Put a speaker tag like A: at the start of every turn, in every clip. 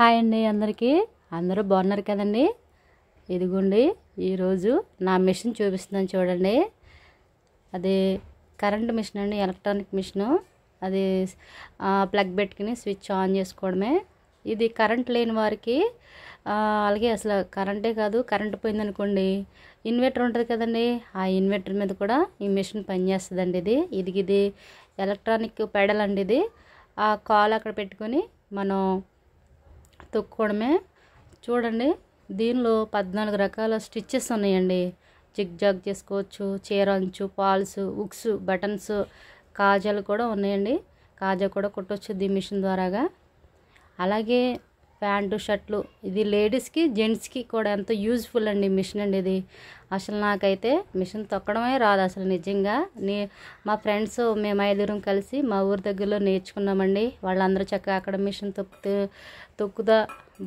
A: hi అండి అందరికీ అందరూ బాగున్నారు కదండి ఇదిగోండి ఈరోజు నా మిషన్ చూపిస్తుందని చూడండి అది కరెంట్ మిషన్ అండి ఎలక్ట్రానిక్ మిషను అది ప్లగ్ పెట్టుకుని స్విచ్ ఆన్ చేసుకోవడమే ఇది కరెంట్ లేని వారికి అలాగే అసలు కరెంటే కాదు కరెంట్ పోయిందనుకోండి ఇన్వర్టర్ ఉంటుంది కదండి ఆ ఇన్వర్టర్ మీద కూడా ఈ మిషన్ పనిచేస్తుందండి ఇది ఇది ఇది ఎలక్ట్రానిక్ పెడల్ అండి ఇది ఆ కాల్ అక్కడ పెట్టుకొని మనం తొక్కుకోవడమే చూడండి దీనిలో పద్నాలుగు రకాల స్టిచ్చెస్ ఉన్నాయండి జిగ్జాగ్ చేసుకోవచ్చు చీర అంచు పాల్స్ ఉక్స్ బటన్స్ కాజాలు కూడా ఉన్నాయండి కాజా కూడా కుట్టవచ్చు ది మిషన్ ద్వారాగా అలాగే ప్యాంటు షర్ట్లు ఇది లేడీస్కి జెంట్స్కి కూడా ఎంతో యూజ్ఫుల్ అండి మిషన్ అండి ఇది అసలు నాకైతే మిషన్ తొక్కడమే రాదు అసలు నిజంగా నీ మా ఫ్రెండ్స్ మేము ఐదుగురం కలిసి మా ఊరి దగ్గరలో నేర్చుకున్నామండి వాళ్ళందరూ చక్కగా అక్కడ మిషన్ తొక్కుతూ తొక్కుతా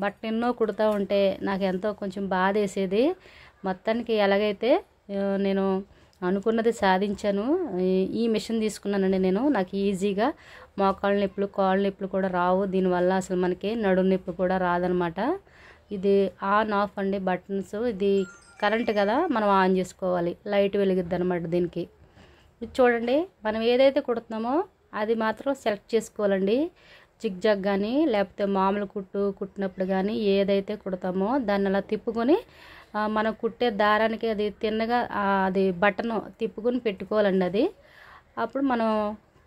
A: బట్ట ఎన్నో కుడుతూ ఉంటే నాకు ఎంతో కొంచెం బాధ వేసేది మొత్తానికి ఎలాగైతే నేను అనుకున్నది సాధించాను ఈ మిషన్ తీసుకున్నానండి నేను నాకు ఈజీగా మోకాళ్ళ నొప్పులు కాళ్ళ నొప్పులు కూడా రావు దీనివల్ల అసలు మనకి నడు నొప్పి కూడా రాదనమాట ఇది ఆన్ ఆఫ్ అండి బటన్స్ ఇది కరెంట్ కదా మనం ఆన్ చేసుకోవాలి లైట్ వెలిగిద్ది అనమాట దీనికి చూడండి మనం ఏదైతే కుడుతున్నామో అది మాత్రం సెలెక్ట్ చేసుకోవాలండి జిగ్ జగ్ కానీ లేకపోతే మామూలు కుట్టు కుట్టినప్పుడు కానీ ఏదైతే కుడతామో దాన్ని అలా తిప్పుకొని మనం కుట్టే దారానికి అది తిన్నగా అది బటన్ తిప్పుకొని పెట్టుకోవాలండి అది అప్పుడు మనం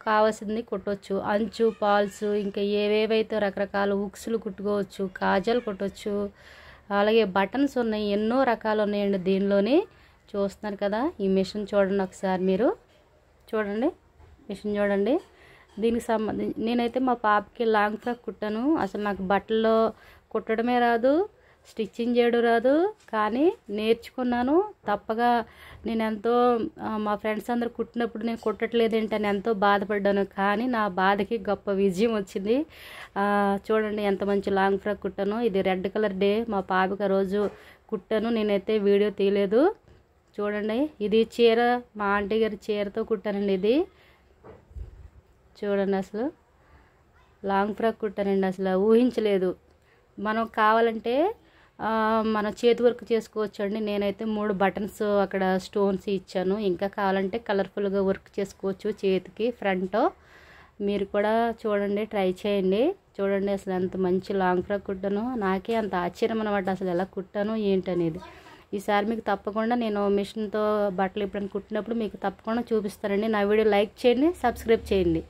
A: కావాల్సింది కుట్టవచ్చు అంచు పాల్స్ ఇంకా ఏవేవైతే రకరకాల ఉక్స్లు కుట్టుకోవచ్చు కాజాలు కుట్టవచ్చు అలాగే బటన్స్ ఉన్నాయి ఎన్నో రకాలు ఉన్నాయండి దీనిలోనే చూస్తున్నారు కదా ఈ మిషన్ చూడండి ఒకసారి మీరు చూడండి మిషన్ చూడండి దీనికి సంబంధించి నేనైతే మా పాపకి లాంగ్ ఫ్రాక్ కుట్టాను అసలు నాకు బట్టల్లో కుట్టడమే రాదు స్టిచ్చింగ్ చేయడం రాదు కానీ నేర్చుకున్నాను తప్పగా నేను ఎంతో మా ఫ్రెండ్స్ అందరు కుట్టినప్పుడు నేను కుట్టట్లేదు అని ఎంతో బాధపడ్డాను కానీ నా బాధకి గొప్ప విజయం వచ్చింది చూడండి ఎంత మంచి లాంగ్ ఫ్రాక్ కుట్టాను ఇది రెడ్ కలర్ డే మా పాపకి రోజు కుట్టాను నేనైతే వీడియో తీయలేదు చూడండి ఇది చీర మా ఆంటీ గారి చీరతో కుట్టానండి ఇది చూడండి అసలు లాంగ్ ఫ్రాక్ కుట్టానండి అసలు ఊహించలేదు మనం కావాలంటే మనం చేతి వర్క్ చేసుకోవచ్చు అండి నేనైతే మూడు బటన్స్ అక్కడ స్టోన్స్ ఇచ్చాను ఇంకా కావాలంటే కలర్ఫుల్గా వర్క్ చేసుకోవచ్చు చేతికి ఫ్రంట్ మీరు కూడా చూడండి ట్రై చేయండి చూడండి అసలు ఎంత మంచి లాంగ్ ఫ్రాక్ కుట్టాను నాకే అంత ఆశ్చర్యం అనమాట అసలు ఎలా కుట్టాను ఏంటనేది ఈసారి మీకు తప్పకుండా నేను మిషన్తో బట్టలు ఇప్పుడు కుట్టినప్పుడు మీకు తప్పకుండా చూపిస్తానండి నా వీడియో లైక్ చేయండి సబ్స్క్రైబ్ చేయండి